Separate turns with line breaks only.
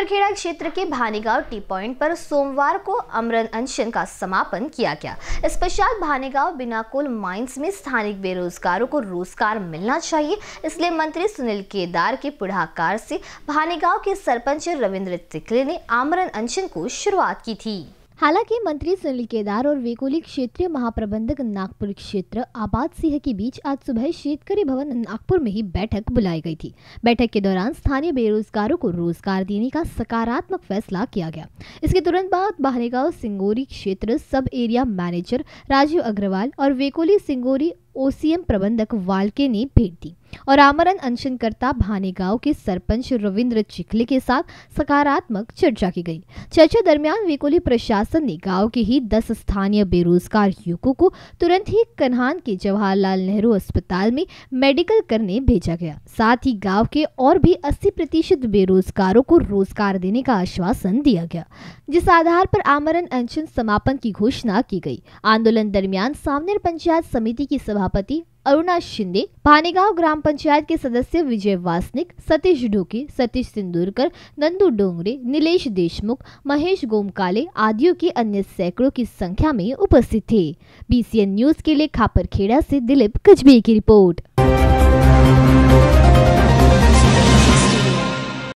कोपरखेड़ा क्षेत्र के Bhanegaon T point पर सोमवार को अमरन अनशन का समापन किया गया इस पश्चात भानेगांव बिना कोल माइंस में स्थानिक बेरोजगारों को रोजगार मिलना चाहिए इसलिए मंत्री सुनील केदार के पुढ़ाकार से भानेगांव के सरपंच रविंद्र तिकले ने आमरण अनशन को शुरुआत की थी हालांकि मंत्री सुनील केदार और वेकोली क्षेत्रीय महाप्रबंधक नागपुर क्षेत्र आबाद सिंह के बीच आज सुबह शेतकारी भवन नागपुर में ही बैठक बुलाई गई थी बैठक के दौरान स्थानीय बेरोजगारों को रोजगार देने का सकारात्मक फैसला किया गया इसके तुरंत बाद बहरेगांव सिंगोरी क्षेत्र सब एरिया मैनेजर राजीव अग्रवाल और वेकोली सिंगोरी ओसीएम प्रबंधक वालके ने भेंट दी और आमरण अनशनकर्ता भाने गांव के सरपंच रविंद्र चिखले के साथ सकारात्मक चर्चा की गई चर्चा दरमियान वेकोली प्रशासन ने गांव के ही दस स्थानीय बेरोजगार युवकों को तुरंत ही कन्हान के जवाहरलाल नेहरू अस्पताल में मेडिकल करने भेजा गया साथ ही गाँव के और भी अस्सी प्रतिशत बेरोजगारों को रोजगार देने का आश्वासन दिया गया जिस आधार पर आमरण अनशन समापन की घोषणा की गई आंदोलन दरमियान सामने पंचायत समिति की सभा सभापति अरुणा शिंदे पानीगांव ग्राम पंचायत के सदस्य विजय वासनिक सतीश ढोके सतीश सिंदूरकर नंदू डोंगरे नीलेश देशमुख महेश गोमकाले आदियों के अन्य सैकड़ों की संख्या में उपस्थित थे बीसीएन न्यूज के लिए खापरखेड़ा से दिलीप कजबे की रिपोर्ट